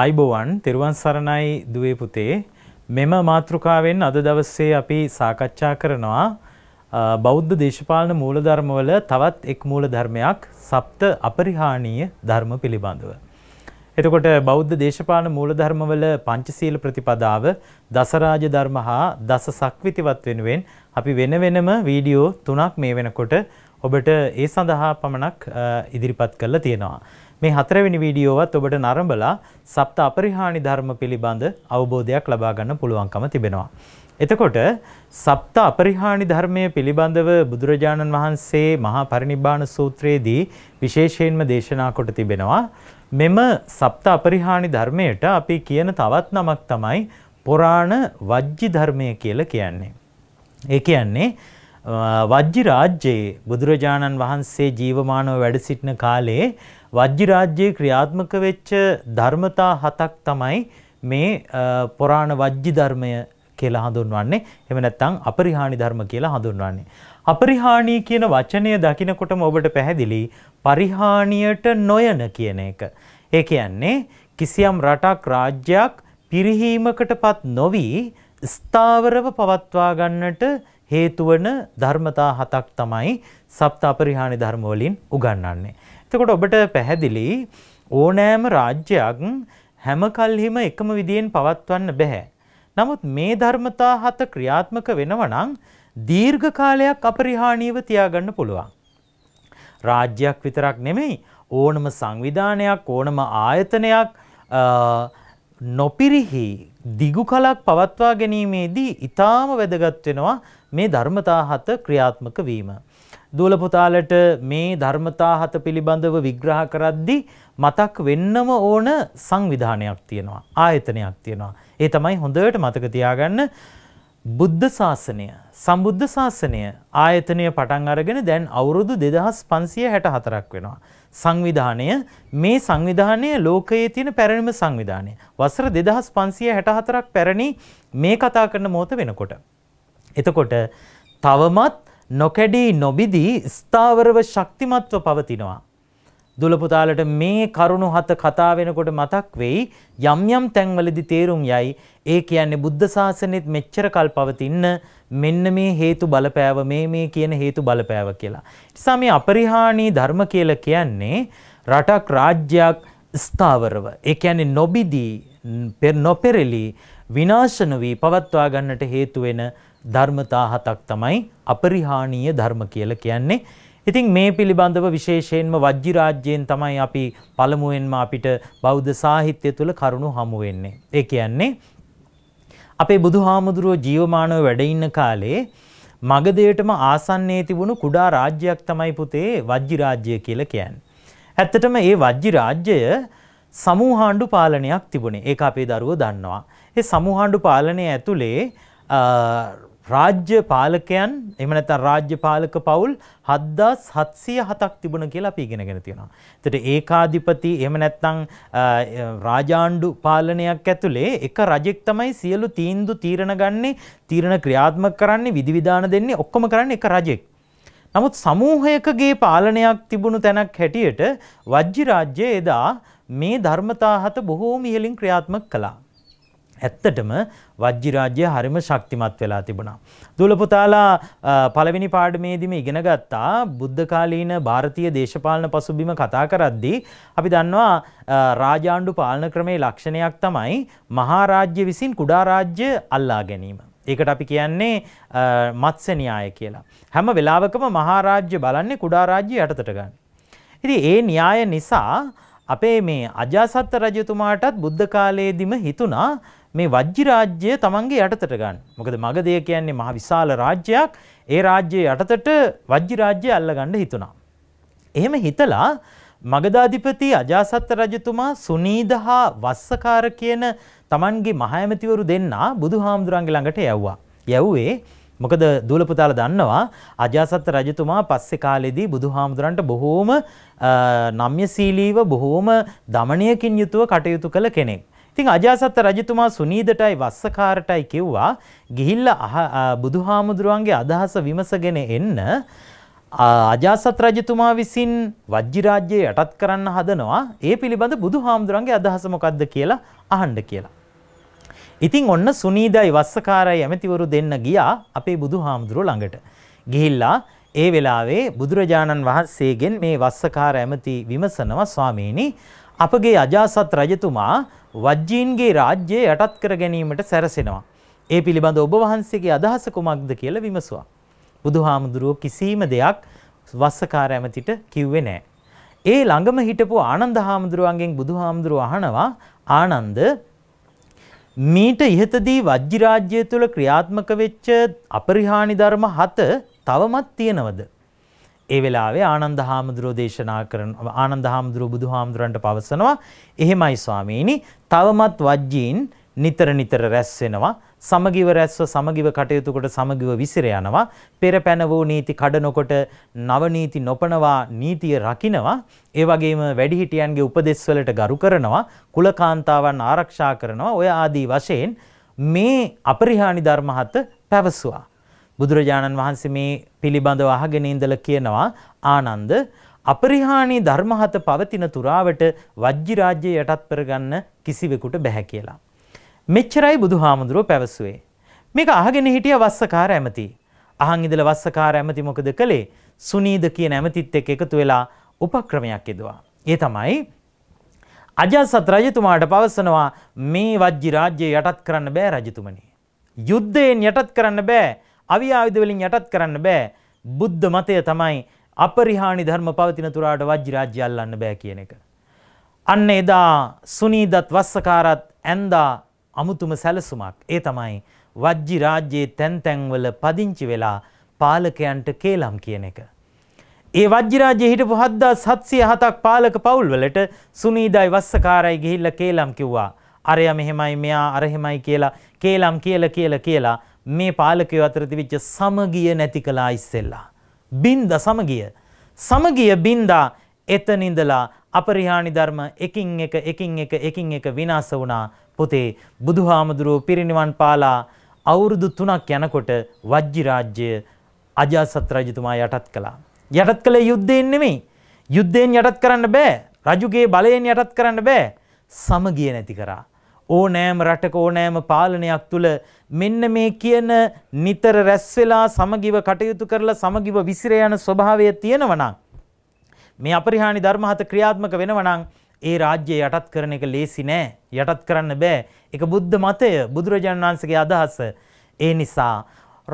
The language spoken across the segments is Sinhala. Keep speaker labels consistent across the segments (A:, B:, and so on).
A: ආයිබෝවන් තෙරුවන් සරණයි දුවේ පුතේ මෙම මාතෘකාවෙන් අද දවස්සේ අපි සාකච්ඡා කරනවා බෞද්ධ දේශපාලන මූලධර්මවල තවත් එක් මූලධර්මයක් සප්ත අපරිහානීය ධර්ම පිළිබඳව. එතකොට බෞද්ධ දේශපාලන මූලධර්මවල පංචශීල ප්‍රතිපදාව දසරාජ ධර්ම හා දස සක්විතිවත් වෙනුවෙන් අපි වෙන වෙනම වීඩියෝ තුනක් මේ වෙනකොට ඔබට ඒ සඳහා පමණක් ඉදිරිපත් කරලා තියෙනවා. මේ හතරවෙනි වීඩියෝවත් ඔබට නරඹලා සප්ත අපරිහානි ධර්ම පිළිබඳ අවබෝධයක් ලබා ගන්න පුළුවන්කම තිබෙනවා. එතකොට සප්ත අපරිහානි ධර්මය පිළිබඳව බුදුරජාණන් වහන්සේ මහා පරිනිබ්බාන සූත්‍රයේදී විශේෂයෙන්ම දේශනා කොට තිබෙනවා. මෙම සප්ත අපරිහානි ධර්මයට අපි කියන තවත් නමක් තමයි පුරාණ වජ්ජි ධර්මය කියලා කියන්නේ. ඒ කියන්නේ වජ්ජි රාජ්‍යයේ බුදුරජාණන් වහන්සේ ජීවමානව වැඩ සිටින කාලේ වජ්ජි රාජ්‍යයේ ක්‍රියාත්මක වෙච්ච ධර්මතා හතක් තමයි මේ පුරාණ වජ්ජි ධර්මය කියලා හඳුන්වන්නේ. එහෙම නැත්නම් අපරිහානි ධර්ම කියලා හඳුන්වන්නේ. අපරිහානී කියන වචනය දකිනකොටම ඔබට පැහැදිලි පරිහානියට නොයන කියන එක. ඒ කියන්නේ කිසියම් රටක් රාජ්‍යයක් පිරිහීමකටපත් නොවි ස්ථාවරව පවත්වා ගන්නට හේතුවන ධර්මතා හතක් තමයි සප්ත අපරිහානි ධර්ම වලින් උගන්වන්නේ. එතකොට ඔබට පැහැදිලි ඕනෑම රාජ්‍යයක් හැම කල්හිම එකම විදියෙන් පවත්වන්න බැහැ. නමුත් මේ ධර්මතා හත ක්‍රියාත්මක වෙනවනං දීර්ඝ කාලයක් අපරිහානීව තියාගන්න පුළුවන්. රාජ්‍යයක් විතරක් නෙමෙයි ඕනම සංවිධානයක් ඕනම ආයතනයක් නොපිරිහි දිගු කලක් පවත්වා ගැනීමේදී ඉතාම වැදගත්වෙනවා මේ ධර්මතා හත ක්‍රියාත්මක වීම. දුවලපුතාලට මේ ධර්මතා හත පිළිබඳව විග්‍රහ කරද්දි මතක් වෙන්නම ඕන සංවිධානයක් තියෙනවා ආයතනයක් තියෙනවා. ඒ තමයි හොඳට මතක තියාගන්න බුද්ධ ශාසනය සම්බුද්ධ ශාසනය ආයතනය පටන් අරගෙන දැන් අවුරුදු දෙදහස් පන්සිය හැට හතරක් වෙනවා. සංවිධානය මේ සංවිධානය ලෝකයේ තියෙන පැරණිම සංවිධානය. වසර දෙදහස් පන්සිය හැට හතරක් පැරණි මේ කතා කරන මෝත වෙනකොට. එතකොට තවමත් නොකැඩී නොබිදී ස්ථාවරව ශක්තිමත්ව පවතිනවා. දුලපුතාලට මේ කරුණු හත කතා වෙනකොට මතක් වෙයි යම් යම් තැන්වලදී තේරුම් යයි ඒ කියන්නේ බුද්ධ ශාසනයත් මෙච්චර කල් පවතින මෙන්න මේ හේතු බලපෑව මේ මේ කියන හේතු බලපෑව කියලා. නිසා මේ අපරිහානී ධර්ම කියලා කියන්නේ රටක් රාජ්‍යයක් ස්ථාවරව ඒ කියන්නේ නොබිදී නොපෙරළී විනාශ නොවි පවත්වා ගන්නට හේතු වෙන ධර්මතා හතක් තමයි අපරිහානීය ධර්ම කියලා කියන්නේ. ඉතින් මේ පිළිබඳව විශේෂයෙන්ම වජ්ජි රාජ්‍යයෙන් තමයි අපි පළමුවෙන්ම අපිට බෞද්ධ සාහිත්‍ය තුළ කරුණු හමු වෙන්නේ. ඒ කියන්නේ අපේ බුදුහාමුදුරුවෝ ජීවමානව වැඩ ඉන්න කාලේ මගධයටම ආසන්නයේ තිබුණු කුඩා රාජ්‍යයක් තමයි පුතේ වජ්ජි රාජ්‍යය කියලා කියන්නේ. ඇත්තටම ඒ වජ්ජි රාජ්‍යය සමූහාණ්ඩු පාලනයක් තිබුණේ. ඒක අපේ දරුවෝ දන්නවා. ඒ සමූහාණ්ඩු පාලනය ඇතුලේ රාජ්‍ය පාලකයන් එහෙම නැත්නම් රාජ්‍ය පාලක පවුල් 7707ක් තිබුණ කියලා අපි ඉගෙනගෙන තියෙනවා. එතකොට ඒකාධිපති එහෙම නැත්නම් රාජාණ්ඩු පාලනයක් ඇතුලේ එක රජෙක් තමයි සියලු තීන්දුව තීරණ ගන්නේ, තීරණ ක්‍රියාත්මක කරන්නේ, විධිවිධාන දෙන්නේ ඔක්කොම කරන්නේ එක රජෙක්. නමුත් සමූහයකගේ පාලනයක් තිබුණු තැනක් හැටියට වජ්ජි රාජ්‍යය එදා මේ ධර්මතා හත බොහෝම ඉහළින් ක්‍රියාත්මක කළා. ඇත්තටම වජ්ජිරාජ්‍යය හරිම ශක්තිමත් වෙලා තිබුණා. දුලපුතාලා පළවෙනි පාඩමේදිම ඉගෙන ගත්තා බුද්ධකාලීන ಭಾರತೀಯ දේශපාලන පසුබිම කතා කරද්දී අපි දන්නවා රාජාණ්ඩු පාලන ක්‍රමේ ලක්ෂණයක් තමයි මහාරාජ්‍ය විසින් කුඩා රාජ්‍ය අල්ලා ගැනීම. ඒකට අපි කියන්නේ මත්ස්‍ය න්‍යාය කියලා. හැම වෙලාවකම මහාරාජ්‍ය බලන්නේ කුඩා රාජ්‍ය යටතට ගන්න. ඉතින් ඒ න්‍යාය නිසා අපේ මේ අජාසත්ත රජතුමාටත් බුද්ධ කාලයේදීම හිතුණා මේ වජ්ජි රාජ්‍යය තමන්ගේ යටතට ගන්න. මොකද මගදය කියන්නේ මහ විශාල රාජ්‍යයක් ඒ රාජ්‍යයේ යටතට වජ්ජි රාජ්‍යය අල්ලගන්න හිතුණා. එහෙම හිතලා මගදාධිපති අජාසත්ත රජතුමා සුනීද හා වස්සකාර කියන තමන්ගේ මහයමතිවරු දෙන්නා බුදුහාමුදුරන්ගේ ළඟට යව්වා. යව්වේ මොකද දූලපුතාල දන්නවා අජාසත් රජතුමා පස්සෙ කාලෙදී බුදුහාමුදුරන්ට බොහෝම නම්්‍යශීලීව බොහෝම දමනයකින් යුතුව කටයුතු කළ කෙනෙක්. ඉතින් අජාසත්ත රජතුමා සුනීදටයි වස්සකාරටයි කිව්වා ගිහිල්ල බුදුහාමුදුරුවන්ගේ අදහස විමසගෙන එන්න අජාසත් රජතුමා විසින් වජ්ජිරාජ්‍යය යටත් කරන්න හදනවා ඒ පිළිබඳ බුදුහාමුදුරන්ගේ අදහස මොකක්ද කියලා අහන්න කියලා. ඉතින් ඔන්න සුනීදයි වස්සකාරයි ඇමතිවරු දෙන්න ගියා අපේ බුදුහාමුදුරුව ළඟට. ගිහිල්ලා ඒ වෙලාවේ බුදුරජාණන් වහන්සේගෙන් මේ වස්සකාර ඇමති විමසනවා ස්වාමීනි අපගේ අජාසත් රජතුමා වජ්ජීන්ගේ රාජ්‍යය යටත් කර ගැනීමට සැරසෙනවා. ඒ පිළිබඳ ඔබ වහන්සේගේ අදහස කුමක්ද කියල විමසවා. බුදුහාමුදුරුවෝ කිසිීම දෙයක් වස්සකාර ඇමතිට කිව්වේ නෑ. ඒ ළඟම හිටපු ආනන්ද හාමුදුරුවන්ගෙන් බුදුහාමුදුරුව අහනවා ආනන්ද මීට ඉහතදී වජ්ජිරාජ්‍යය තුළ ක්‍රියාත්මක වෙච්ච අපරිහානි ධර්ම හත තවමත් තියෙනවද. ඒ වෙලාවේ ආනන්ද හාමුදුරුවෝ දේශනා කරන ආනන්ද හාමුදුරුවෝ බුදු හාමුදුරන්ට පවසනවා එහෙමයි ස්වාමීනි තවමත් වජ්ජීන් නිතර නිතර රැස් වෙනවා සමගිව රැස්ව සමගිව කටයුතු කොට සමගිව විසිර යනවා පෙරපැන වූ නීති කඩනකොට නව නීති නොපනවා නීතිය රකිනවා ඒ වගේම වැඩිහිටියන්ගේ උපදෙස් වලට ගරු කරනවා කුලකාන්තාවන් ආරක්ෂා කරනවා ඔය ආදී වශයෙන් මේ අපරිහානි ධර්ම හත පැවසුවා බුදුරජාණන් වහන්සේ මේ පිළිබඳව අහගෙන ඉඳලා කියනවා ආනන්ද අපරිහානී ධර්මහත පවතින තුරාවට වජ්ජි රාජ්‍ය යටත් කරගන්න කිසිවෙකුට බැහැ කියලා. මෙච්චරයි බුදුහාමුදුරුව පැවසුවේ. මේක අහගෙන හිටිය වස්සකාර ඇමති. අහන් ඉඳලා වස්සකාර ඇමති මොකද කළේ? සුනීද කියන ඇමතිත් එක්ක එකතු වෙලා උපක්‍රමයක් යෙදුවා. ඒ තමයි අජාසත් රජතුමාට පවසනවා මේ වජ්ජි රාජ්‍ය යටත් කරන්න බෑ රජතුමනි. යුද්ධයෙන් යටත් කරන්න බෑ. අවි ආයුධ වලින් යටත් කරන්න බෑ. බුද්ධ මතය තමයි අපරිහානි ධර්ම පවතින තුරාට වජ්ජිරාජ්‍ය අල්ලන්න බෑ කියන එක. අන්න එදා සුනීදත් වස්සකාරත් ඇන්දා අමුතුම සැලසුමක්. ඒ තමයි වජ්ජිරාජ්‍යයේ තැන් තැන්වල පදිංචි වෙලා පාලකයන්ට කේලම් කියන එක. ඒ වජ්ජිරාජය හිටපු හද්දා සත්සිය හතක් පාලක පවුල්වලට සුනීදයි වස්සකාරයි ගිහිල්ල කේලම් කිව්වා. අරය මෙහෙමයි මෙයා අරහෙමයි කියලා කේලම් කියල කියල කියලා මේ පාලකයෝ අතර තිබිච්ච සමගිය නැති කළා ඉස්සෙල්ලා. බින්ද සමගිය. සමගිය බින්දා එතනින්දලා අපරිහානි ධර්ම එකින් එක එකින් එක එකින් එක විනාශ වුණා. පුතේ බුදුහාමුදුරුව පිරිනිවන් පාලා අවුරුදු 3ක් යනකොට වජ්ජි රාජ්‍ය අජාසත් රජතුමා යටත් කළා. යටත් කළේ යුද්ධයෙන් නෙමෙයි. යුද්ධයෙන් යටත් කරන්න බෑ. රජුගේ බලයෙන් යටත් කරන්න බෑ. සමගිය නැති කරා. ඕනෑම රටක ඕනෑම පාලනයක් තුළ මෙන්න මේ කියන නිතර රැස් වෙලා සමගිව කටයුතු කරලා සමගිව විසිර යන ස්වභාවය තියෙනවනම් මේ අපරිහානි ධර්ම හත ක්‍රියාත්මක වෙනවනම් ඒ රාජ්‍යය යටත් කරන එක ලේසි නෑ යටත් කරන්න බෑ ඒක බුද්ධ මතය බුදුරජාණන් වහන්සේගේ අදහස ඒ නිසා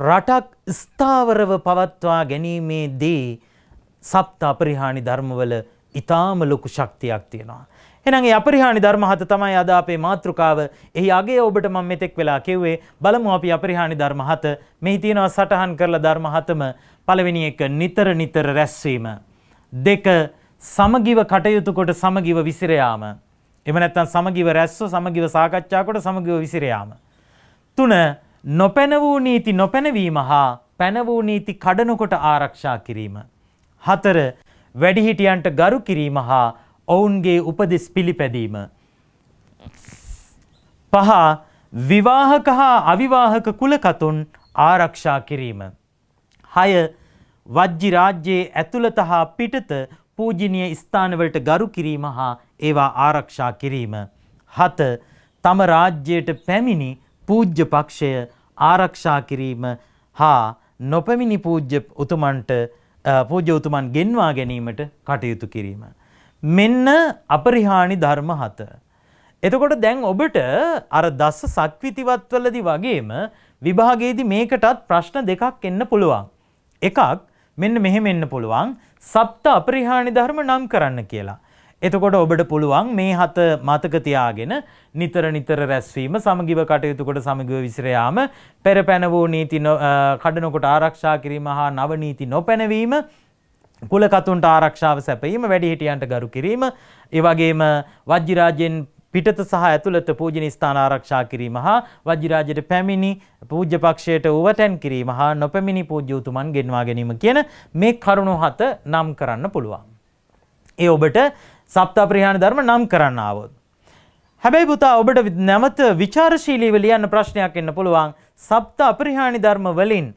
A: රටක් ස්ථාවරව පවත්වා ගැනීමේදී සප්ත අපරිහානි ධර්මවල ඊටාම ලොකු ශක්තියක් තියෙනවා එනගේ අපරිහානි ධර්මහත තමයි අද අපේ මාතෘකාව එහි අගේ ඔබට මම මෙතෙක් වෙලා කිව්වේ බලමු අපි අපරිහානි ධර්මහත මෙහි තියෙනවා සටහන් කරලා ධර්මහතම පළවෙනි එක නිතර නිතර රැස්වීම දෙක සමගිව කටයුතු කොට සමගිව විසිර යාම එහෙම නැත්නම් සමගිව රැස්ව සමගිව සාකච්ඡා කොට සමගිව විසිර යාම තුන නොපැන වූ නීති නොපැනවීම හා පැන වූ නීති කඩනකොට ආරක්ෂා කිරීම හතර වැඩිහිටියන්ට ගරු කිරීම හා ඔවුන්ගේ උපදෙස් පිළිපැදීම. පහ විවාහක හා අවිවාහක කුලකතුන් ආරක්ෂා කිරීම. හය වජ්ජි රාජ්‍යයේ ඇතුළත හා පිටත පූජිනිය ස්ථානවලට ගරු කිරීම හා ඒවා ආරක්ෂා කිරීම. හත තම රාජ්‍යයට පැමිණි පූජ්‍ය පක්ෂය ආරක්ෂා කිරීම හා නොපැමිණි පූජ්‍ය උතුමන්ට පූජ්‍ය උතුමන් ගෙන්වා ගැනීමට කටයුතු කිරීම. මෙන්න අපරිහානි ධර්ම හත. එතකොට දැන් ඔබට අර දස්ස සක්විතිවත්වලදි වගේම විභාගයේදී මේකටත් ප්‍රශ්න දෙකක් එන්න පුළුවන්. එකක් මෙන්න මෙහෙම එන්න පුළුවන් සප්ත අපරිහානි ධර්ම නම් කරන්න කියලා. එතකොට ඔබට පුළුවන් මේ හත මතක තියාගෙන නිතර නිතර රැස්වීම සමගිව කටයුතුකොට සමගිව විසිරයාම පෙරපැන වූ නීති කඩනකොට ආරක්ෂා කිරීම හා නවනීති නොපැනවීම කුලකතුන්ට ආරක්ෂාව සැපීම වැඩිහිටියන්ට ගරු කිරීම එවගේම වජ්ජිරාජයෙන් පිටත සහ ඇතුළත පූජන ස්ථාන ආරක්ෂා කිරීම හා වජ්ජිරාජයට පැමිණි පූජ්‍ය පක්ෂයට උවටැන් කිරීම හා නොපැමිණි පූජ්‍යතුමන් ගෙන්වා ගැනීම කියන මේ කරුණු හත නම් කරන්න පුළුවන්. ඒ ඔබට සප්තාප්‍රහාණ ධර්ම නම් කරන්න ආවොත්. හැබැයි පුතා ඔබට නැවත විචාරශීලීව ලියන්න ප්‍රශ්නයක් එන්න පුළුවන් සප්ත අපරිහානි ධර්ම වලින්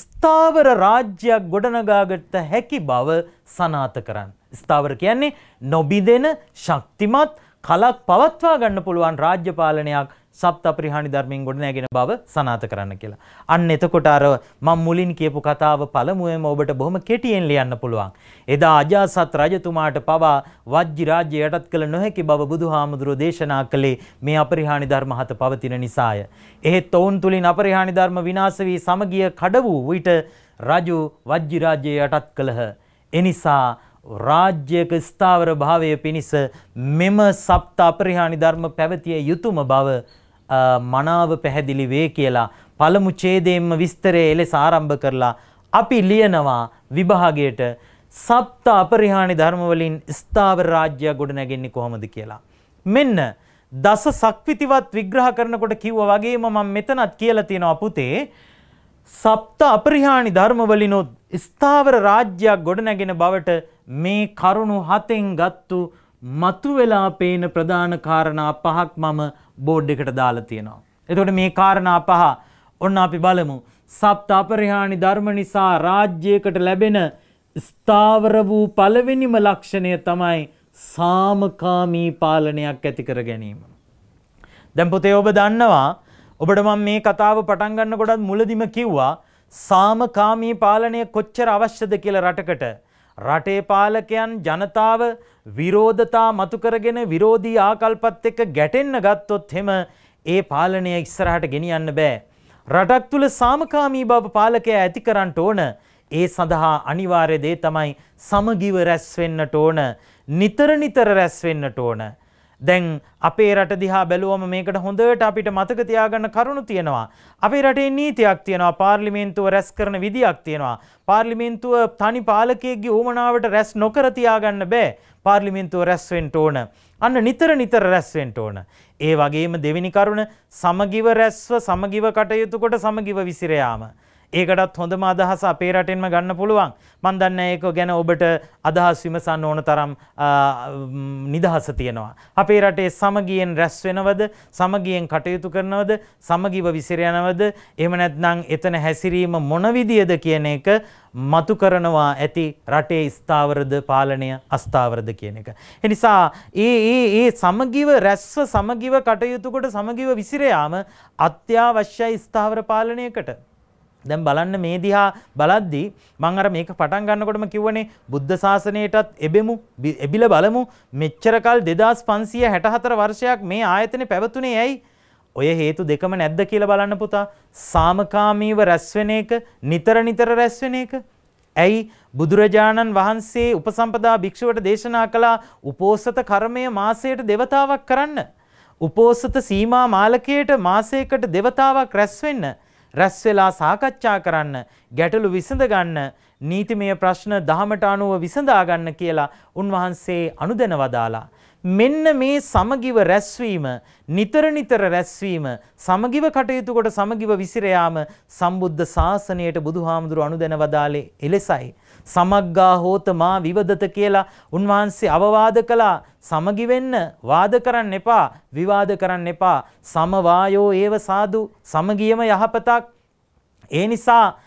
A: ස්ථාවර රාජ්‍යයක් ගොඩනගාගත්ත හැකි බව සනාත කරන්න. ස්ථාවර කියන්නේ නොබිදෙන ශක්තිමත් කලක් පවත්වා ගන්න පුළුවන් රාජ්‍ය පාලනයක් සප්ත අපරිහානි ධර්මයෙන් ගොඩනැගෙන බව සනාථ කරන්න කියලා. අන්න එතකොට අර මම මුලින් කියපු කතාව පළමුවෙම ඔබට බොහොම කෙටියෙන් ලියන්න පුළුවන්. එදා අජාසත් රජතුමාට පවා වජ්ජි රාජ්‍ය යටත් කළ නොහැකි බව බුදුහාමුදුරෝ දේශනා කළේ මේ අපරිහානි ධර්ම හත පවතින නිසාය. එහෙත් ඔවුන් තුලින් අපරිහානි ධර්ම විනාශ වී සමගිය කඩ වූ විට රජු වජ්ජි රාජ්‍යය යටත් කළහ. එනිසා රාජ්‍යක ස්ථාවර භාවය පිණිස මෙම සප්ත අපරිහානි ධර්ම පැවතිය යුතුම බව මනාව පැහැදිලි වේ කියලා පළමු ඡේදයෙන්ම විස්තරය එලෙස ආරම්භ කරලා අපි ලියනවා විභාගයට සප්ත අපරිහානි ධර්ම වලින් ස්ථාවර රාජ්‍ය ගොඩනැගෙන්නේ කොහොමද කියලා. මෙන්න දස සක්විතිවත් විග්‍රහ කරනකොට කිව්වා වගේම මම මෙතනත් කියලා තියෙනවා පුතේ සප්ත අපරිහානි ධර්මවලිනොත් ස්ථාවර රාජ්‍යයක් ගොඩනැගෙන බවට මේ කරුණු හතෙන් ගත්තු මතුවෙලා පේන ප්‍රධාන කාරණා පහක් මම බෝඩ් එකට දාලා තියෙනවා. එතකොට මේ කාරණා පහ ඔන්න අපි බලමු. සප්ත අපරිහානි ධර්ම නිසා රාජ්‍යයකට ලැබෙන ස්ථාවර වූ පළවෙනිම ලක්ෂණය තමයි සාමකාමී පාලනයක් ඇති කර ගැනීම. දැන් පොතේ ඔබ දන්නවා ඔබට මම මේ කතාව පටන් ගන්නකොටත් මුලදිම කිව්වා සාමකාමී පාලනය කොච්චර අවශ්‍යද කියලා රටකට රටේ පාලකයන් ජනතාව විරෝධතා මතුකරගෙන විරෝධී ආකල්පත් එක්ක ගැටෙන්න ගත්තොත් හෙම ඒ පාලනය ඉස්සරහට ගෙනියන්න බෑ. රටක් තුළ සාමකාමී බව පාලකය ඇති කරන්නට ඕන ඒ සඳහා අනිවාර්ය දේ තමයි සමගිව රැස් වෙන්නට ඕන නිතර නිතර රැස් වෙන්නට ඕන. දැන් අපේ රට දිහා බැලුවම මේකට හොඳට අපිට මතක තියාගන්න කරුණු තියෙනවා. අපේ රටේ නීතියක් තියෙනවා. පාර්ලිමේන්තුව රැස් කරන විදියක් තියෙනවා. පාර්ලිමේන්තුව තනි පාලකයෙක්ගේ උවමනාවට රැස් නොකර තියාගන්න බෑ. පාර්ලිමේන්තුව රැස් වෙන්න ඕන. අන්න නිතර නිතර රැස් වෙන්න ඕන. ඒ වගේම දෙවෙනි කරුණ සමගිව රැස්ව සමගිව කටයුතු කොට සමගිව විසිර යාම. ඒකටත් හොඳම අදහස අපේ රටෙන්ම ගන්න පුළුවන්. මන් දන්න ඒක ගැන ඔබට අදහස් විමසන්න ඕන තරම් නිදහස තියෙනවා. අපේ රටේ සමගියෙන් රැස් වෙනවද? සමගියෙන් කටයුතු කරනවද? සමගිව විසිර යනවද? එහෙම නැත්නම් එතන හැසිරීම මොන විදියද කියන එක මතු කරනවා ඇති රටේ ස්ථාවරද පාලනය අස්ථාවරද කියන එක. එනිසා ඒ ඒ ඒ සමගිව රැස්ව සමගිව කටයුතුකොට සමගිව විසිරයාම අත්‍යවශ්‍යයි ස්ථාවර පාලනයකට. දැන් බලන්න මේ දිහා බලද්දී මම අර මේක පටන් ගන්නකොටම කිව්වනේ බුද්ධ ශාසනයටත් එබෙමු එබිල බලමු මෙච්චර කල් 2564 වර්ෂයක් මේ ආයතනේ පැවතුනේ ඇයි ඔය හේතු දෙකම නැද්ද කියලා බලන්න පුතා සාමකාමීව රැස්වෙන එක නිතර නිතර රැස්වෙන එක ඇයි බුදුරජාණන් වහන්සේ උපසම්පදා භික්ෂුවට දේශනා කළා උපෝසත කර්මය මාසයට දෙවතාවක් කරන්න උපෝසත සීමා මාලකයට මාසයකට දෙවතාවක් රැස් වෙන්න රැස් වෙලා සාකච්ඡා කරන්න ගැටලු විසඳ ගන්න නීතිමය ප්‍රශ්න දහමට අනුව විසඳා ගන්න කියලා උන්වහන්සේ අනුදැන වදාලා මෙන්න මේ සමගිව රැස්වීම නිතර නිතර රැස්වීම සමගිව කටයුතු කොට සමගිව විසිර යාම සම්බුද්ධ ශාසනයට බුදුහාමුදුරු අනුදැන වදාලේ එලෙසයි සමග්ගා හෝතමා විවදත කියලා උන්වහන්සේ අවවාද කළා සමගි වෙන්න වාද කරන්න එපා විවාද කරන්න එපා සමවායෝ ඒව සාදු සමගියම යහපතක් ඒ නිසා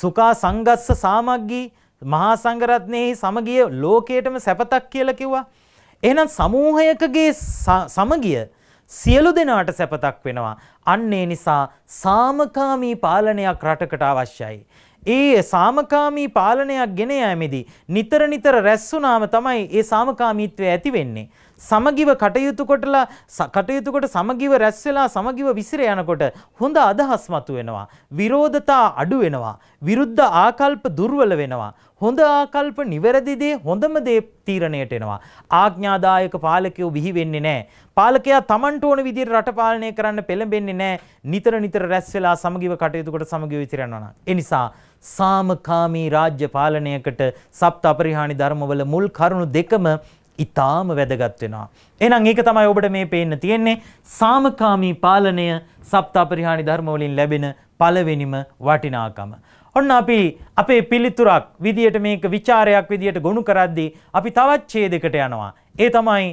A: සුකා සංගස්ස සාමග්ගී මහා සංඝරත්නයේ සමගිය ලෝකයටම සැපතක් කියලා කිව්වා එහෙනම් සමූහයකගේ සමගිය සියලු දෙනාට සැපතක් වෙනවා. අන්න ඒ නිසා සාමකාමී පාලනයක් රටකට අවශ්‍යයි. ඒ සාමකාමී පාලනයක් ගෙන යෑමේදී නිතර නිතර රැස් වුණාම තමයි ඒ සාමකාමීත්වය ඇති වෙන්නේ. සමගිව කටයුතු කොටලා කටයුතු කොට සමගිව රැස් වෙලා සමගිව විසිර යනකොට හොඳ අදහස් මතුවෙනවා. විරෝධතා අඩු වෙනවා. විරුද්ධ ආකල්ප දුර්වල වෙනවා. හොඳ ආකල්ප නිවැරදි දේ හොඳම දේ තීරණයට එනවා. ආඥාදායක පාලකයෝ බිහි වෙන්නේ නැහැ. පාලකයා Tamanට ඕන විදිහට රට පාලනය කරන්න පෙළඹෙන්නේ නැහැ. නිතර නිතර රැස් වෙලා සමගිව කටයුතු කොට සමගිව විසිර යනවා. ඒ නිසා සාමකාමී රාජ්‍ය පාලනයකට සප්ත අපරිහානි ධර්මවල මුල් කරුණු දෙකම ඉතාම වැදගත් වෙනවා. එහෙනම් ඒක තමයි ඔබට මේ පේන්න තියෙන්නේ සාමකාමී පාලනය සප්ත අපරිහානි ධර්මවලින් ලැබෙන පළවෙනිම වටිනාකම. ඔන්න අපි අපේ පිළිතුරක් විදියට මේක ਵਿਚාරයක් විදියට ගොනු කරද්දී අපි තවත් ඡේදයකට යනවා. ඒ තමයි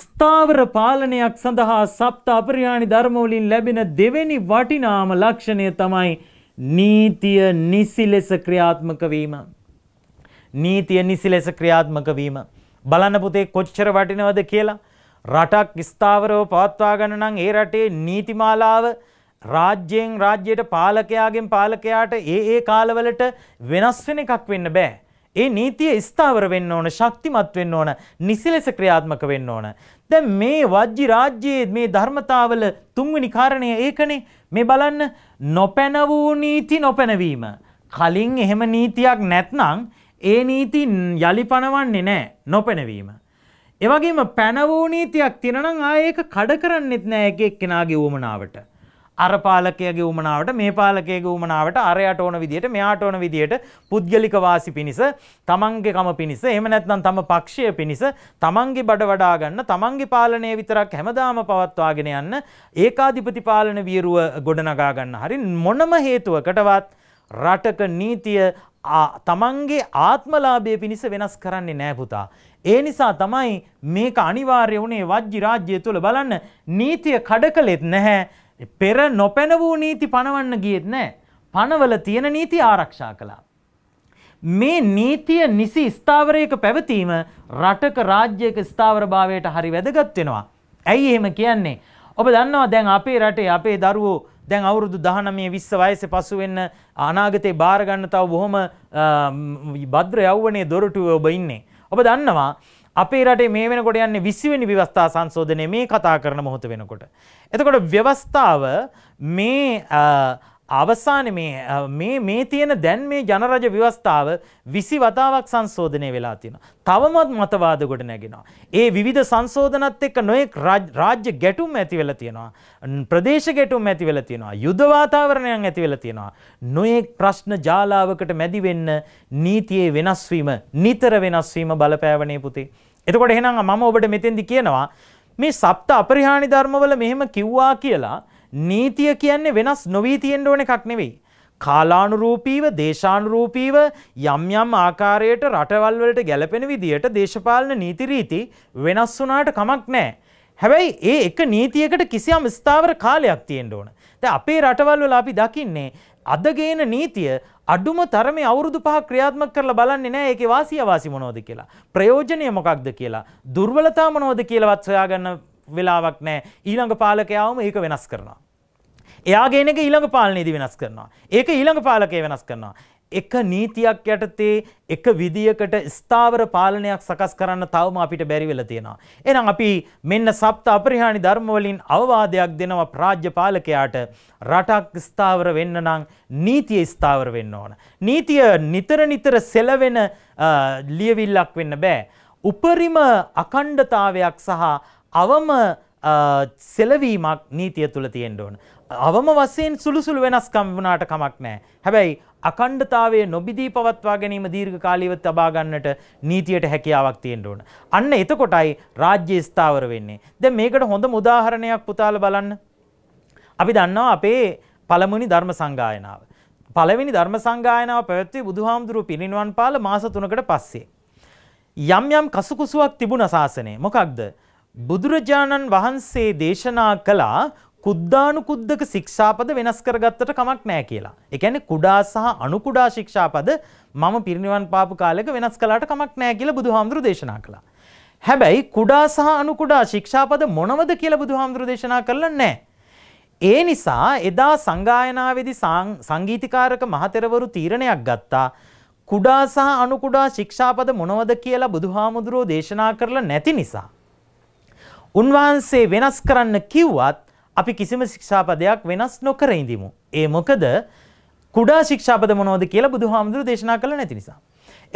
A: ස්ථාවර පාලනයක් සඳහා සප්ත අපරිහානි ධර්මවලින් ලැබෙන දෙවෙනි වටිනාම ලක්ෂණය තමයි නීතිය නිසි ලෙස ක්‍රියාත්මක වීම නීතිය නිසි ලෙස ක්‍රියාත්මක වීම බලන්න පුතේ කොච්චර වටිනවද කියලා රටක් ස්ථාවරව පවත්වා ගන්න නම් ඒ රටේ නීතිමාලාව රාජ්‍යයෙන් රාජ්‍යයට පාලකයාගෙන් පාලකයාට ඒ ඒ කාලවලට වෙනස් වෙන එකක් වෙන්න බෑ ඒ නීතිය ස්ථාවර වෙන්න ඕන ශක්තිමත් වෙන්න ඕන නිසි ලෙස ක්‍රියාත්මක වෙන්න ඕන. දැන් මේ වජ්ජි රාජ්‍යයේ මේ ධර්මතාවල තුන්වෙනි කාරණය ඒකනේ මේ බලන්න නොපැන වූ නීති නොපැනවීම. කලින් එහෙම නීතියක් නැත්නම් ඒ නීති යළි පනවන්නේ නෑ නොපැනවීම. එවගේම පැනවූ නීතියක් තිරනං ආඒක කඩ කරන්නෙත් නෑ එක එක්කෙනගේ ඕමනාවට. අර පාලකයාගේ උමනාවට මේ පාලකයාගේ උමනාවට අරයට ඕන විදියට මෙයාට ඕන විදියට පුද්ගලික වාසි පිණිස තමන්ගේ කම පිණිස එහෙම නැත්නම් තම පක්ෂය පිණිස තමන්ගේ බඩ වඩා ගන්න තමන්ගේ පාලනය විතරක් හැමදාම පවත්වාගෙන යන්න ඒකාධිපති පාලන වියරුව ගොඩනගා ගන්න. හරි මොනම හේතුවකටවත් රටක නීතිය තමන්ගේ ආත්මලාභය පිණිස වෙනස් කරන්නේ නෑ පුතා. ඒ නිසා තමයි මේක අනිවාර්ය වුණේ වජ්ජි රාජ්‍යය තුළ බලන්න නීතිය කඩ කළෙත් නැහැ පෙර නොපැන වූ නීති පනවන්න ගියෙත් නෑ පනවල තියෙන නීති ආරක්ෂා කළා. මේ නීතිය නිසි ස්ථාවරයක පැවතීම රටක රාජ්‍යයක ස්ථාවරභාවයට හරි වැදගත් වෙනවා. ඇයි එහෙම කියන්නේ. ඔබ දන්නවා දැන් අපේ රටේ අපේ දරුවෝ දැන් අවුරුදු දහනමේ විස්ස වයස පසු වෙන්න අනාගතේ බාරගන්න තව බොහොම භද්‍ර යෞවනයේ දොරටුව ඔබ ඉන්නේ. ඔබ දන්නවා අපේ රටේ මේ වෙනකොට යන්නේ 20 වෙනි ව්‍යවස්ථා සංශෝධනය මේ කතා කරන මොහොත වෙනකොට. එතකොට ව්‍යවස්ථාව මේ අවසාන මේ මේ තියෙන දැන් මේ ජනරජ ව්‍යවස්ථාව විසි වතාවක් සංශෝධනය වෙලා තියෙන. තවමත් මතවාද ගොඩ නැගෙනවා. ඒ විධ සංශෝධනත් එක්ක නොයෙක් රාජ්‍ය ගැටුම් ඇති වෙල තියෙනවා. ප්‍රදේශ ගැටුම් ඇති වෙල තියෙනවා. යුදවාතාවරණයක් ඇති වෙල තියෙනවා. නොයෙක් ප්‍රශ්න ජාලාවකට මැදිවෙන්න නීතියේ වෙනස්වීම නිතර වෙනස්වීම බලපෑවනේ පුතේ. එතකොට එහෙනම් මම ඔබට මෙතෙන්දි කියනවා මේ සප්ත අපරිහානි ධර්මවල මෙහෙම කිව්වා කියලා නීතිය කියන්නේ වෙනස් නොවී තියෙන්න ඕන එකක් නෙවෙයි. කාලානුරූපීව දේශානුරූපීව යම් යම් ආකාරයට රටවල් වලට ගැලපෙන විදියට දේශපාලන නීති රීති වෙනස් වුණාට කමක් නැහැ. හැබැයි ඒ එක නීතියකට කිසියම් ස්ථාවර කාලයක් තියෙන්න ඕන. දැන් අපේ රටවල් වල අපි දකින්නේ අද ගේන නීතිය අඩුම තරමේ අවුරුදු පහ ක්‍රියාත්මක කරලා බලන්නේ නැහැ ඒකේ වාසිය වාසි මොනවද කියලා. ප්‍රයෝජනය මොකක්ද කියලා. දුර්වලතා මොනවද කියලාවත් හොයාගන්න වෙලාවක් නැහැ. ඊළඟ පාලකයාවම ඒක වෙනස් කරනවා. එයාගේන එක ඊළඟ පාලනයේදී වෙනස් කරනවා. ඒක ඊළඟ පාලකය වෙනස් කරනවා. එක නීතියක් යටතේ එක විදියකට ස්ථාවර පාලනයක් සකස් කරන්න තවම අපිට බැරි වෙලා තියෙනවා. එහෙනම් අපි මෙන්න සප්ත අපරිහානි ධර්ම වලින් අවවාදයක් දෙනවා රාජ්‍ය පාලකයාට රටක් ස්ථාවර වෙන්න නම් නීතිය ස්ථාවර වෙන්න ඕන. නීතිය නිතර නිතර සෙලවෙන ලියවිල්ලක් වෙන්න බෑ. උපරිම අකණ්ඩතාවයක් සහ අවම සෙලවීමක් නීතිය තුළ තියෙන්න ඕන. අවම වශයෙන් සුළුසුළු වෙනස්කම් වුණාට කමක් නැහැ. හැබැයි අකණ්ඩතාවය නොබිදී පවත්වා ගැනීම දීර්ඝකාලීව තබා ගන්නට නීතියට හැකියාවක් තියෙන්න ඕන. අන්න එතකොටයි රාජ්‍ය ස්ථාවර වෙන්නේ. දැන් මේකට හොඳම උදාහරණයක් පුතාලා බලන්න. අපි දන්නවා අපේ පළමුනි ධර්ම සංගායනාව. පළවෙනි ධර්ම සංගායනාව පැවැත්වුවේ බුදුහාමුදුරුව පිරිනිවන් පාල මාස 3කට පස්සේ. යම් යම් කසුකුසුවක් තිබුණ ශාසනය. මොකක්ද? බුදුරජාණන් වහන්සේ දේශනා කළා කුද්දානු කුද්දක ශික්ෂාපද වෙනස් කරගත්තට කමක් නෑ කියලා. එකැන කුඩා සහ අනුකුඩා ශික්ෂාපද මම පිරිනිවන් පාපු කාලෙක වෙනස් කලාට කමක් නෑ කියල බුදු හාමුදුරු දේශනා කළා. හැබැයි කුඩා සහ අනුකුඩා ශික්ෂාපද මොනවද කියල බුදු හාමුදුරු දේශනා කරලා නෑ. ඒ නිසා එදා සංගායනාවේදි සංගීතිකාරක මහතෙරවරු තීරණයක් ගත්තා කුඩා සහ අනුකුඩා ශික්ෂාපද මොනවද කියලා බුදුහාමුදුරුවෝ දේශනා කරලා නැති නිසා. උන්වහන්සේ වෙනස් කරන්න කිව්වත් අපි කිසිම ශික්ෂාපදයක් වෙනස් නොකර ඉඳිමු. ඒ මොකද කුඩා ශික්ෂාපද මොනවද කියලා බුදුහාමුදුරු දේශනා කළ නැති නිසා.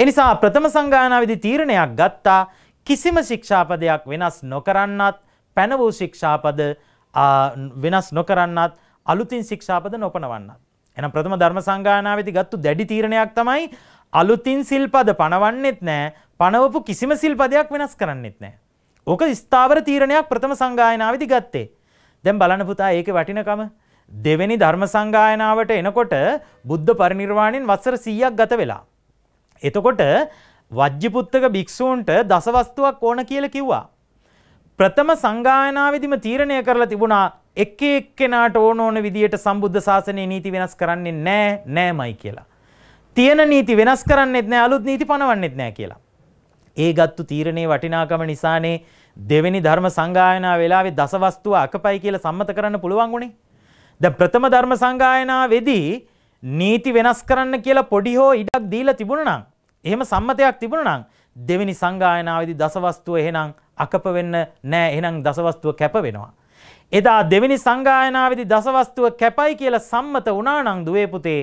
A: එනිසා ප්‍රථම සංගායනාවේදී තීරණයක් ගත්තා කිසිම ශික්ෂාපදයක් වෙනස් නොකරන්නත් පැන වූ ශික්ෂාපද වෙනස් නොකරන්නත් අලුතින් ශික්ෂාපද නොපනවන්නත්. එනම් ප්‍රථම ධර්ම සංගායනාවේදී ගත්තු දැඩි තීරණයක් තමයි අලුතින් සිල්පද පනවන්නෙත් නෑ පනවපු කිසිම සිල්පදයක් වෙනස් කරන්නෙත් නෑ. ඕක ස්ථාවර තීරණයක් ප්‍රථම සංගායනාවේදී ගත්තේ. දැම් බලන පුතා ඒක වටිනකම දෙවැනි ධර්ම සංගායනාවට එනකොට බුද්ධ පරිනිර්වාණයෙන් වස්සර සීයක් ගත වෙලා. එතකොට වජ්‍යපුත්තක භික්‍ෂූන්ට දසවස්තුවක් ඕන කියල කිව්වා. ප්‍රථම සංගායනාවිදිම තීරණය කරලා තිබුණා එක එක්කෙනාට ඕන ඕන විදියට සම්බුද්ධ ශාසනය නීති වෙනස් කරන්නේ නෑ නෑමයි කියලා. තියෙන නීති වෙනස් කරන්නෙත් නෑ අලුත් නීති පනවන්නෙත් නෑ කියලා. ඒ ගත්තු තීරණේ වටිනාකම නිසානේ දෙවෙනි ධර්ම සංගායනා වෙලාවේ දසවස්තුව අකපයි කියලා සම්මත කරන්න පුළුවන් උනේ. දැන් ප්‍රථම ධර්ම සංගායනාවේදී නීති වෙනස් කරන්න කියලා පොඩි හෝ ඉඩක් දීලා තිබුණා නම් එහෙම සම්මතයක් තිබුණා නම් දෙවෙනි සංගායනාවේදී දසවස්තුව එහෙනම් අකප වෙන්න නෑ එහෙනම් දසවස්තුව කැප වෙනවා. එදා දෙවෙනි සංගායනාවේදී දසවස්තුව කැපයි කියලා සම්මත වුණා නම් දුවේ පුතේ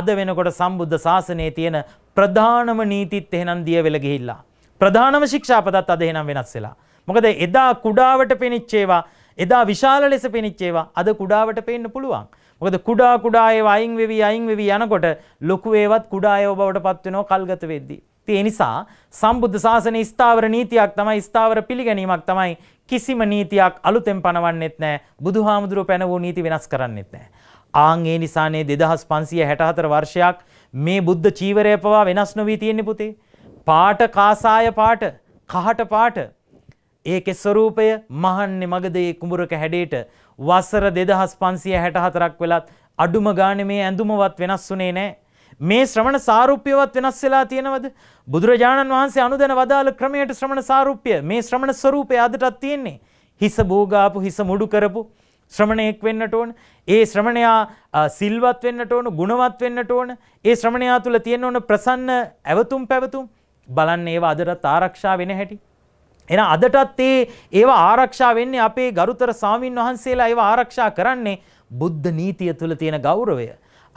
A: අද වෙනකොට සම්බුද්ධ ශාසනයේ තියෙන ප්‍රධානම නීතිත් එහෙනම් දියවෙල ගිහිල්ලා. ප්‍රධානම ශික්ෂාපදත් අද එහෙනම් වෙනස් වෙලා. මොකද එදා කුඩාවට පෙනිච්චේවා එදා විශාල ලෙස පෙනිච්චේවා අද කුඩාවට පේන්න පුළුවන්. මොකද කුඩා කුඩා ඒවා අයින් වෙවි අයින් වෙවි යනකොට ලොකු ඒවත් කුඩා ඒවා බවට පත් වෙනවා කල්ගත වෙද්දී. ඒ නිසා සම්බුද්ධ ශාසනයේ ස්ථාවර නීතියක් තමයි ස්ථාවර පිළිගැනීමක් තමයි කිසිම නීතියක් අලුතෙන් පනවන්නෙත් නැහැ. බුදුහාමුදුරුවෝ පැන වූ නීති වෙනස් කරන්නෙත් නැහැ. ආන් ඒ නිසානේ 2564 වර්ෂයක් මේ බුද්ධ චීවරය පවා වෙනස් නොවී තියෙන්නේ පුතේ. පාට කාසාය පාට කහට පාට ඒකෙ ස්වරූපය මහන්නේ මගදේ කුඹුරක හැඩයට වසර දෙදහස් පන්සිය හැට හතරක් වෙලත් අඩුම ගාන මේ ඇඳුමවත් වෙනස් වුනේ නෑ. මේ ශ්‍රමණ සාරූප්‍යවත් වෙනස් වෙලා තියෙනවද. බුදුරජාණන් වහන්සේ අනුදැන වදාළ ක්‍රමයට ශ්‍රමණ සාරූප්‍යය මේ ශ්‍රමණ ස්වරූපය අදටත් තියෙන්නේ. හිස බෝගාපු හිස මුඩු කරපු ශ්‍රමණයෙක් වෙන්නට ඕන ඒ ශ්‍රමණයා සිල්වත් වෙන්නට ඕන ගුණවත් වෙන්නට ඕන ඒ ශ්‍රමණයා තුළ තියෙන ඕන ප්‍රසන්න ඇවතුම් පැවතුම් බලන්න ඒවා අදටත් ආරක්ෂා වෙන හැටි එන අදටත් ඒ ඒවා ආරක්ෂා වෙන්නේ අපේ ගරුතර සාමීන් වහන්සේලා ඒවා ආරක්ෂා කරන්නේ බුද්ධ නීතිය තුළ තියෙන ගෞරවය.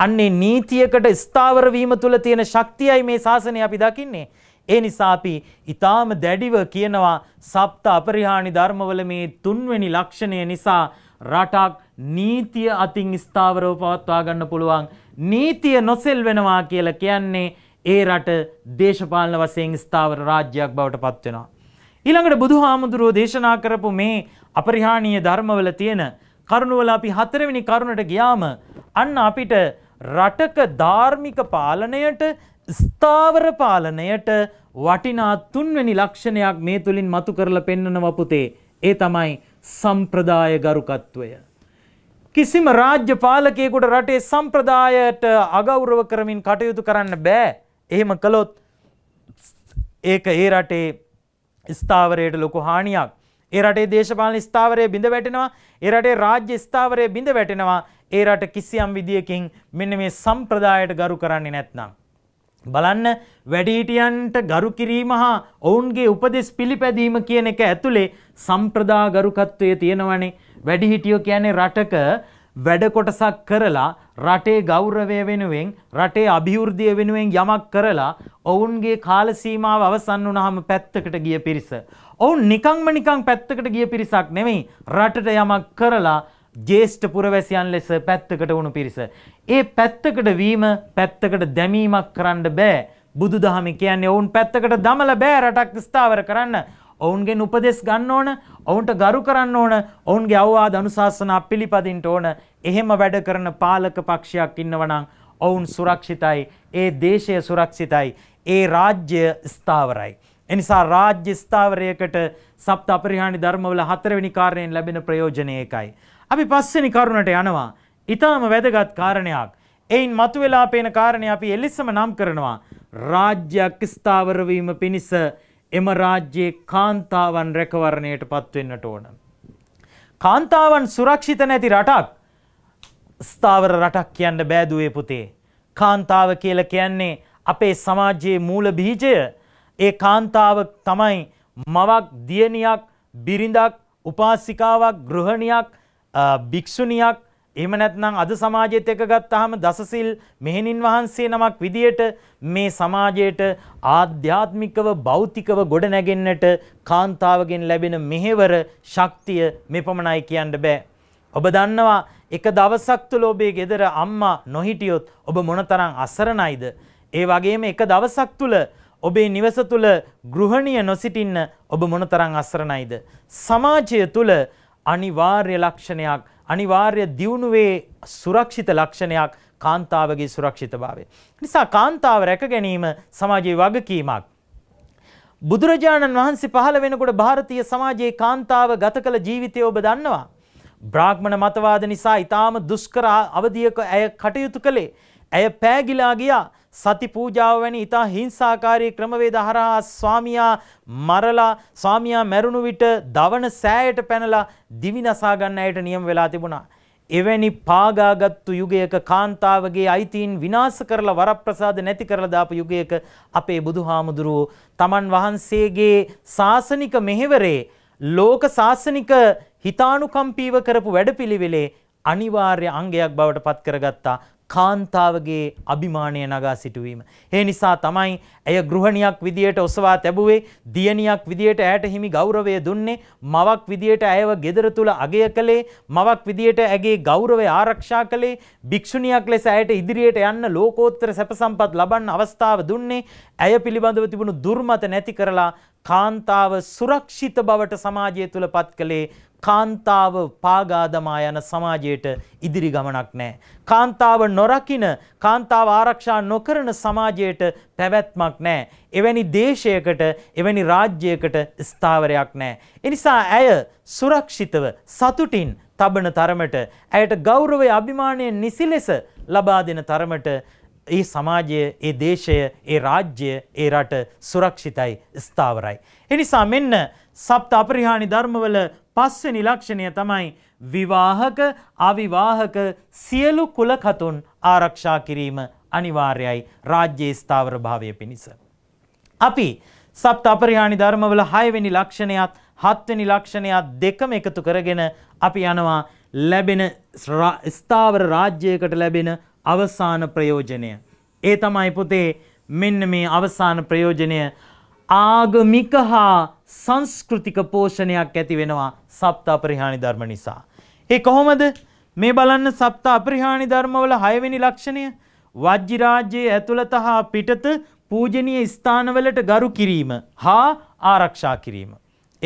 A: අන්නේ නීතියකට ස්ථාවර වීම තුළ තියෙන ශක්තියයි මේ ශාසනය අපි දකින්නේ. ඒ නිසා අපි ඊටාම දැඩිව කියනවා සප්ත අපරිහානි ධර්මවල මේ තුන්වෙනි ලක්ෂණය නිසා රටක් නීතිය අතින් ස්ථාවරව පවත්වා ගන්න පුළුවන්. නීතිය නොසෙල් වෙනවා කියලා කියන්නේ ඒ රට දේශපාලන වශයෙන් ස්ථාවර රාජ්‍යයක් බවට පත් වෙනවා. ඊළඟට බුදු හාමුදුරුවෝ දේශනා කරපු මේ අපරිහානීය ධර්මවල තියෙන කරුණුවල අපි හතරවෙනි කරුණට ගියාම අන්න අපිට රටක ධාර්මික පාලනයට ස්ථාවර පාලනයට වටිනා තුන්වෙනි ලක්ෂණයක් මේ තුලින් මතු කරලා පෙන්වන වපුතේ ඒ තමයි සම්ප්‍රදාය ගරුකත්වය. කිසිම රාජ්‍ය පාලකයෙකුට රටේ සම්ප්‍රදායට අගෞරව කරමින් කටයුතු කරන්න බෑ. එහෙම කළොත් ඒක ඒ රටේ ස්ථාවරයට ලොකු හානියක්. ඒ රටේ දේශපාලන ස්ථාවරය බිඳ වැටෙනවා ඒ රටේ රාජ්‍ය ස්ථාවරය බිඳ වැටෙනවා ඒ රට කිසියම් විදියකින් මෙන්න මේ සම්ප්‍රදායට ගරු කරන්නේ නැත්නම්. බලන්න වැඩිහිටියන්ට ගරු කිරීම හා ඔවුන්ගේ උපදෙස් පිළිපැදීම කියන එක ඇතුළේ සම්ප්‍රදා ගරුකත්වය තියෙනවනේ වැඩිහිටියෝ කියන්නේ රටක වැඩ කොටසක් කරලා රටේ ගෞරවය වෙනුවෙන් රටේ අභිවෘද්ධිය වෙනුවෙන් යමක් කරලා ඔවුන්ගේ කාල සීමාව අවසන් වුණාම පැත්තකට ගිය පිරිස. ඔවුන් නිකංම නිකං පැත්තකට ගිය පිරිසක් නෙමෙයි රටට යමක් කරලා ජේෂ්ඨ පුරවැසියන් ලෙස පැත්තකට වුණු පිරිස. ඒ පැත්තකට වීම පැත්තකට දැමීමක් කරන්න බෑ. බුදුදහම කියන්නේ ඔවුන් පැත්තකට දමලා බෑ රටක් ස්ථාවර කරන්න. ඔවුන්ගෙන් උපදෙස් ගන්න ඕන ඔවුන්ට ගරු කරන්න ඕන ඔවුන්ගේ අවවාද අනුශාසනා පිළිපදින්ට ඕන එහෙම වැඩ කරන පාලක පක්ෂයක් ඉන්නවනම් ඔවුන් සුරක්ෂිතයි ඒ දේශය සුරක්ෂිතයි ඒ රාජ්‍ය ස්ථාවරයි එනිසා රාජ්‍ය ස්ථාවරයකට සප්ත අපරිහානි ධර්මවල හතරවෙනි කාරණයෙන් ලැබෙන ප්‍රයෝජනය එකයි අපි පස්වෙනි කරුණට යනවා ඊටාම වැදගත් කාරණයක් එයින් මතුවලා පේන කාරණේ අපි එලෙසම නම් කරනවා රාජ්‍යයක් ස්ථාවර වීම පිණිස එම රාජ්‍යයේ කාන්තාවන් රැකවරණයට පත්වෙන්නට ඕන. කාන්තාවන් සුරක්ෂිත නැති රටක් ස්ථාවර රටක් කියන්න බෑදුවේ පුතේ. කාන්තාව කියල කියන්නේ අපේ සමාජයේ මූල බීජය ඒ කාන්තාව තමයි මවක් දියණියක් බිරිඳක් උපාසිකාවක් ගෘහණියක් භික්‍ෂුණියක් එහෙම නැත්නම් අද සමාජයේත් එක ගත්තාම දසසිල් මෙහෙණින් වහන්සේ නමක් විදියට මේ සමාජයට ආධ්‍යාත්මිකව භෞතිකව ගොඩ නැගෙන්නට කාන්තාවගෙන් ලැබෙන මෙහෙවර ශක්තිය මෙපමණයි කියන්න බෑ. ඔබ දන්නවා එක දවසක් තුල ඔබේ ගෙදර අම්මා නොහිටියොත් ඔබ මොනතරම් අසරණයිද? ඒ වගේම එක දවසක් තුල ඔබේ නිවස තුල ගෘහණිය නොසිටින්න ඔබ මොනතරම් අසරණයිද? සමාජය තුල අනිවාර්ය ලක්ෂණයක් අනිවාර්ය දියුණුවේ සුරක්ෂිත ලක්ෂණයක් කාන්තාවගේ සුරක්ෂිතභාවය. නිසා කාන්තාව රැක ගැනීම සමාජයේ වගකීමක්. බුදුරජාණන් වහන්සේ පහළ වෙනකොට ಭಾರತೀಯ සමාජයේ කාන්තාව ගත කළ ජීවිතය ඔබ දන්නවා. බ්‍රාහ්මණ මතවාද නිසා ඊටාම දුෂ්කර අවධියක ඇය කටයුතු කළේ. ඇය පෑගිලා ගියා. සති පූජාව වැනි ඉතා හිංසාකාරී ක්‍රමවේද හරහා ස්වාමියා මරලා ස්වාමියා මැරුණු විට දවන සෑයට පැනලා දිවි නසා ගන්න අයට නියම වෙලා තිබුණා. එවැනි පාගාගත්තු යුගයක කාන්තාවගේ අයිතීන් විනාශ කරලා වරප්‍රසාද නැති කරලා දාපු යුගයක අපේ බුදුහාමුදුරුවෝ තමන් වහන්සේගේ සාසනික මෙහෙවරේ ලෝක සාසනික හිතානුකම්පීව කරපු වැඩපිළිවෙලේ අනිවාර්ය අංගයක් බවට පත් කරගත්තා කාන්තාවගේ අභිමානය නගා සිටුවීම. ඒ නිසා තමයි ඇය ගෘහණියක් විදියට ඔසවා තැබුවේ දියණියක් විදියට ඇයට හිමි ගෞරවය දුන්නේ මවක් විදියට ඇයව ගෙදර තුල අගය කළේ මවක් විදියට ඇගේ ගෞරවය ආරක්ෂා කළේ භික්ෂුණියක් ලෙස ඇයට ඉදිරියට යන්න ලෝකෝත්තර සැප සම්පත් ලබන්න අවස්ථාව දුන්නේ ඇය පිළිබඳව තිබුණු දුර්මත නැති කරලා කාන්තාව සුරක්ෂිත බවට සමාජය තුළ පත් කළේ කාන්තාව පාගාදමා යන සමාජයට ඉදිරි ගමනක් නෑ. කාන්තාව නොරකින කාන්තාව ආරක්ෂා නොකරන සමාජයට පැවැත්මක් නෑ. එවැනි දේශයකට එවැනි රාජ්‍යයකට ස්ථාවරයක් නෑ. එනිසා ඇය සුරක්ෂිතව සතුටින් තබන තරමට ඇයට ගෞරවය අභිමානය නිසි ලෙස ලබා දෙන තරමට ඒ සමාජය ඒ දේශය ඒ රාජ්‍යය ඒ රට සුරක්ෂිතයි ස්ථාවරයි. එනිසා මෙන්න සප්ත අපරිහානි ධර්මවල පස්වෙනි ලක්ෂණය තමයි විවාහක අවිවාහක සියලු කුලකතුන් ආරක්ෂා කිරීම අනිවාර්යයි රාජ්‍ය ස්ථාවර භාවය පිණිස. අපි සප්ත අපරිහානි ධර්මවල හයවෙනි ලක්ෂණයත් හත්වෙනි ලක්ෂණයත් දෙකම එකතු කරගෙන අපි යනවා ලැබෙන ස්ථාවර රාජ්‍යයකට ලැබෙන අවසාන ප්‍රයෝජනය. ඒ තමයි පුතේ මෙන්න මේ අවසාන ප්‍රයෝජනය ආගමික හා සංස්කෘතික පෝෂණයක් ඇති වෙනවා සප්තා පරිහානි ධර්ම නිසා. ඒ කොහොමද මේ බලන්න සප්තා අපරිහානි ධර්මවල හයවෙනි ලක්ෂණය වජ්ජිරාජ්‍යයේ ඇතුළත හා පිටත පූජනීය ස්ථානවලට ගරු කිරීම හා ආරක්ෂා කිරීම.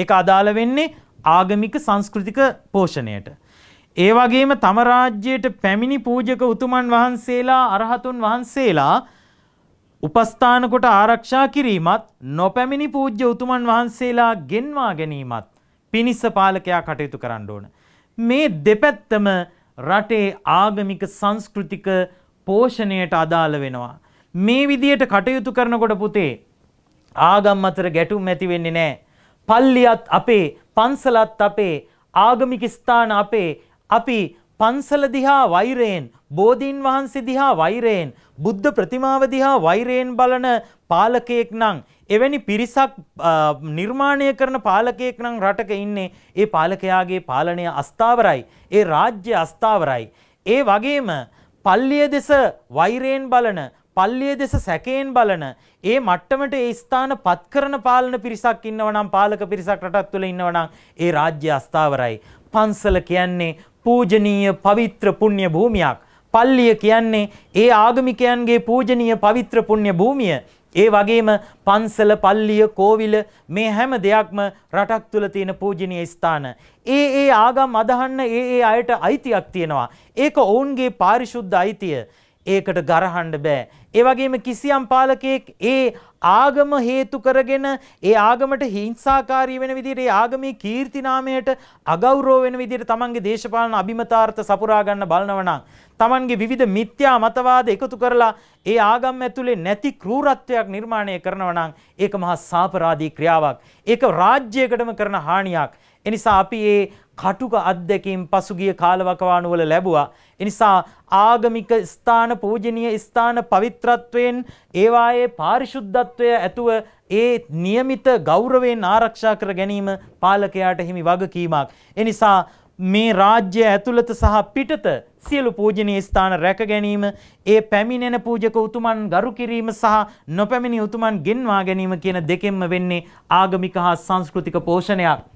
A: ඒක අදාළ වෙන්නේ ආගමික සංස්කෘතික පෝෂණයට. ඒ වගේම තම රාජ්‍යයට පැමිණි පූජක උතුමන් වහන්සේලා අරහතුන් වහන්සේලා උපස්ථාන කොට ආරක්ෂා කිරීමත් නොපැමිණි පූජ්‍ය උතුමන් වහන්සේලා ගෙන්වා ගැනීමත් පිනිස්ස පාලකයා කටයුතු කරන්න ඕන. මේ දෙපැත්තම රටේ ආගමික සංස්කෘතික පෝෂණයට අදාළ වෙනවා. මේ විදියට කටයුතු කරනකොට පුතේ ආගම් අතර ගැටුම් ඇති වෙන්නේ නැහැ. පල්ලියත් අපේ, පන්සලත් අපේ, ආගමික ස්ථාන අපේ අපි පන්සල දිහා වෛරයෙන් බෝධීන් වහන්සේ දිහා වෛරයෙන් බුද්ධ ප්‍රතිමාව දිහා වෛරයෙන් බලන පාලකයෙක් නම් එවැනි පිරිසක් නිර්මාණය කරන පාලකයෙක් නම් රටක ඉන්නේ ඒ පාලකයාගේ පාලනය අස්ථාවරයි ඒ රාජ්‍ය අස්ථාවරයි ඒ වගේම පල්ලිය දෙස වෛරයෙන් බලන පල්ලිය දෙස සැකයෙන් බලන ඒ මට්ටමට ඒ ස්ථාන පත් කරන පාලන පිරිසක් ඉන්නවනම් පාලක පිරිසක් රටත් තුළ ඉන්නවනම් ඒ රාජ්‍ය අස්ථාවරයි පන්සල කියන්නේ පූජනීය පවිත්‍ර පුණ්‍ය භූමියක්. පල්ලිය කියන්නේ ඒ ආගමිකයන්ගේ පූජනීය පවිත්‍ර පුණ්‍ය භූමිය. ඒ වගේම පන්සල පල්ලිය කෝවිල මේ හැම දෙයක්ම රටක් තුළ තියෙන පූජනීය ස්ථාන. ඒ ඒ ආගම් අදහන්න ඒ ඒ අයට අයිතියක් තියෙනවා. ඒක ඔවුන්ගේ පාරිශුද්ධ අයිතිය. ඒකට ගරහන්න බෑ. ඒ වගේම කිසියම් පාලකයෙක් ඒ ආගම හේතු කරගෙන ඒ ආගමට හිංසාකාරී වෙන විදිහට ඒ ආගමේ කීර්ති නාමයට අගෞරව වෙන විදිහට තමන්ගේ දේශපාලන අභිමතාර්ථ සපුරා ගන්න බලනවා නම් තමන්ගේ විවිධ මිත්‍යා මතවාද එකතු කරලා ඒ ආගම් ඇතුලේ නැති ક્રૂරත්වයක් නිර්මාණය කරනවා නම් ඒක මහා සාපරාදී ක්‍රියාවක්. ඒක රාජ්‍යයකටම කරන හානියක්. එනිසා අපි මේ කටුක අත්දැකීම් පසුගිය කාලවකවානුවල ලැබුවා. එනිසා ආගමික ස්ථාන පූජනීය ස්ථාන පවිත්‍රත්වයෙන් ඒවායේ පාරිශුද්ධත්වය ඇතුව ඒ નિયમિત ගෞරවයෙන් ආරක්ෂා කර ගැනීම පාලකයාට හිමි වගකීමක්. එනිසා මේ රාජ්‍ය ඇතුළත සහ පිටත සියලු පූජනීය ස්ථාන රැක ගැනීම, ඒ පැමිණෙන පූජක උතුමන් ගරු කිරීම සහ නොපැමිණි උතුමන් ගෙන්වා ගැනීම කියන දෙකෙන්ම වෙන්නේ ආගමික හා සංස්කෘතික පෝෂණයක්.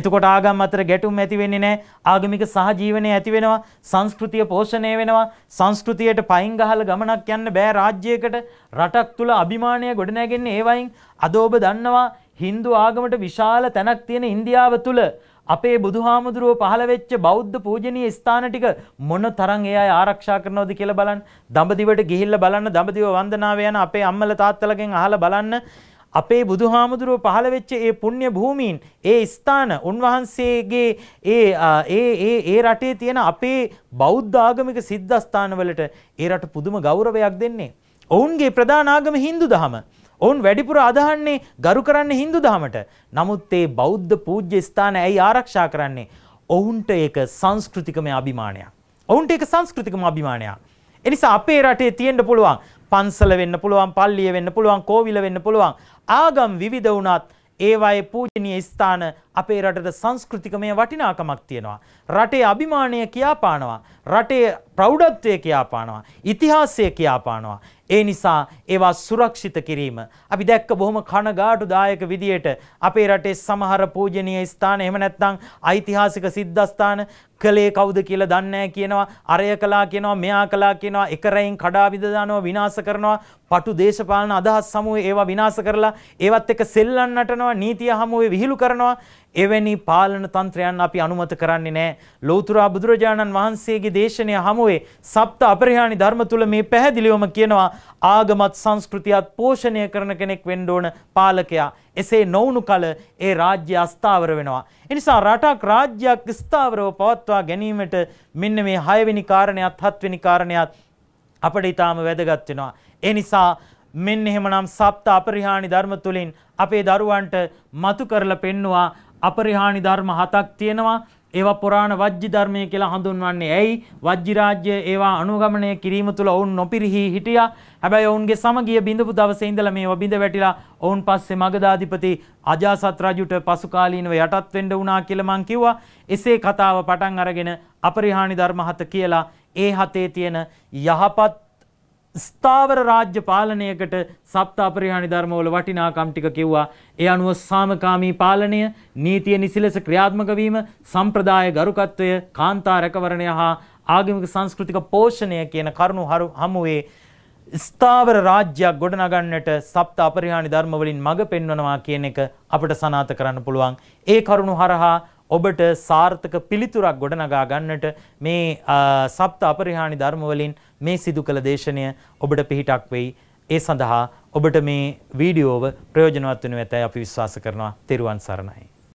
A: එතකොට ආගම් අතර ගැටුම් ඇති වෙන්නේ නැහැ. ආගමික සහජීවනය ඇති වෙනවා. සංස්කෘතිය පෝෂණය වෙනවා. සංස්කෘතියට පයින් ගහලා ගමනක් යන්න බෑ රාජ්‍යයකට. රටක් තුල අභිමානය ගොඩනැගෙන්නේ ඒ වයින්. අද ඔබ දන්නවා Hindu ආගමට විශාල තැනක් තියෙන ඉන්දියාව තුල අපේ බුදුහාමුදුරුව පහළ වෙච්ච බෞද්ධ පූජනීය ස්ථාන ටික මොන තරම් ඒ අය ආරක්ෂා කරනවද කියලා බලන්න. දඹදිවට ගිහිල්ලා බලන්න දඹදිව වන්දනාව යන අපේ අම්මලා තාත්තලාගෙන් අහලා බලන්න අපේ බුදුහාමුදුරුව පහළ වෙච්ච ඒ පුණ්‍ය භූමීන් ඒ ස්ථාන උන්වහන්සේගේ ඒ ඒ ඒ ඒ රටේ තියෙන අපේ බෞද්ධ ආගමික සිද්ධාස්ථානවලට ඒ රට පුදුම ගෞරවයක් දෙන්නේ. ඔවුන්ගේ ප්‍රධාන ආගම Hindu දහම. ඔවුන් වැඩිපුර අදහන්නේ ගරු කරන්නේ Hindu දහමට. නමුත් ඒ බෞද්ධ පූජ්‍ය ස්ථාන ඇයි ආරක්ෂා කරන්නේ? ඔවුන්ට ඒක සංස්කෘතිකම අභිමානයක්. ඔවුන්ට ඒක සංස්කෘතිකම අභිමානයක්. එනිසා අපේ රටේ තියෙන්න පුළුවන් පන්සල වෙන්න පුළුවන් පල්ලිය වෙන්න පුළුවන් කෝවිල වෙන්න පුළුවන් ආගම් විවිධ වුණත් ඒවායේ පූජනීය ස්ථාන අපේ රටට සංස්කෘතිකමය වටිනාකමක් තියෙනවා. රටේ අභිමානය කියාපානවා. රටේ ප්‍රෞඩත්වය කියාපානවා. ඉතිහාසය කියාපානවා. ඒ නිසා ඒවා සුරක්ෂිත කිරීම. අපි දැක්ක බොහොම කනගාටු දායක විදියට අපේ රටේ සමහර පූජනීය ස්ථාන එහෙම නැත්නම් ඓතිහාසික සිද්ධස්ථාන කලේ කවුද කියලා දන්නේ කියනවා අරය කළා කියනවා මෙයා කළා කියනවා එක රැයින් කඩා විද දානවා විනාශ කරනවා පටු දේශපාලන අදහස් සමූහය ඒවා විනාශ කරලා ඒවත් එක්ක සෙල්ලම් නටනවා නීතිය හමුවේ විහිළු කරනවා එවැනි පාලන තන්ත්‍රයන් අපි අනුමත කරන්නේ නෑ. ලෞතුරා බුදුරජාණන් වහන්සේගේ දේශනය හමුවේ සප්ත අපරිහානි ධර්ම තුල මේ පැහැදිලිවම කියනවා ආගමත් සංස්කෘතියත් පෝෂණය කරන කෙනෙක් වෙන්න ඕන පාලකයා. එසේ නොවුණු කල ඒ රාජ්‍ය අස්ථාවර වෙනවා. එනිසා රටක් රාජ්‍යයක් ස්ථාවරව පවත්වා ගැනීමට මෙන්න මේ හයවෙනි කාරණයත් හත්වෙනි කාරණයත් අපට ඊටාම වැදගත් වෙනවා. ඒ නිසා මෙන්න එහෙමනම් සප්ත අපරිහානි ධර්ම තුලින් අපේ දරුවන්ට මතු කරලා පෙන්නවා අපරිහානි ධර්ම හතක් තියෙනවා ඒවා පුරාණ වජ්ජි ධර්මය කියලා හඳුන්වන්නේ ඇයි වජ්ජි රාජ්‍ය ඒවා අනුගමනය කිරීම තුළ ඔවුන් නොපිරිහි හිටියා හැබැයි ඔවුන්ගේ සමගිය බිඳපු දවසේ ඉඳලා මේවා බිඳ වැටිලා ඔවුන් පස්සේ මගධාධිපති අජාසත් රජුට පසුකාලීනව යටත් වෙන්න වුණා කියලා මං කිව්වා එසේ කතාව පටන් අරගෙන අපරිහානි ධර්ම හත කියලා ඒ හතේ තියෙන යහපත් ස්ථාවර රාජ්‍ය පාලනයකට සප්තාපරිහානි ධර්මවල වටිනාකම් ටික කිව්වා. ඒ අනුව සාමකාමී පාලනය, නීතිය නිසිලෙස ක්‍රියාත්මක වීම, සම්ප්‍රදාය ගරුකත්වය, කාන්තා රැකවරණය හා ආගමික සංස්කෘතික පෝෂණය කියන කරුණු හමුවේ ස්ථාවර රාජ්‍යයක් ගොඩනගන්නට සප්තාපරිහානි ධර්මවලින් මඟ පෙන්වනවා කියන එක අපට සනාථ කරන්න පුළුවන්. ඒ කරුණු හරහා ඔබට සාර්ථක පිළිතුරක් ගොඩනගා ගන්නට මේ සප්ත අපරිහානි ධර්මවලින් මේ සිදු කළ දේශනය ඔබට පිහිටක් වෙයි. ඒ සඳහා ඔබට මේ වීඩියෝව ප්‍රයෝජනවත් වෙනු ඇතැයි අපි විශ්වාස කරනවා. තෙරුවන් සරණයි.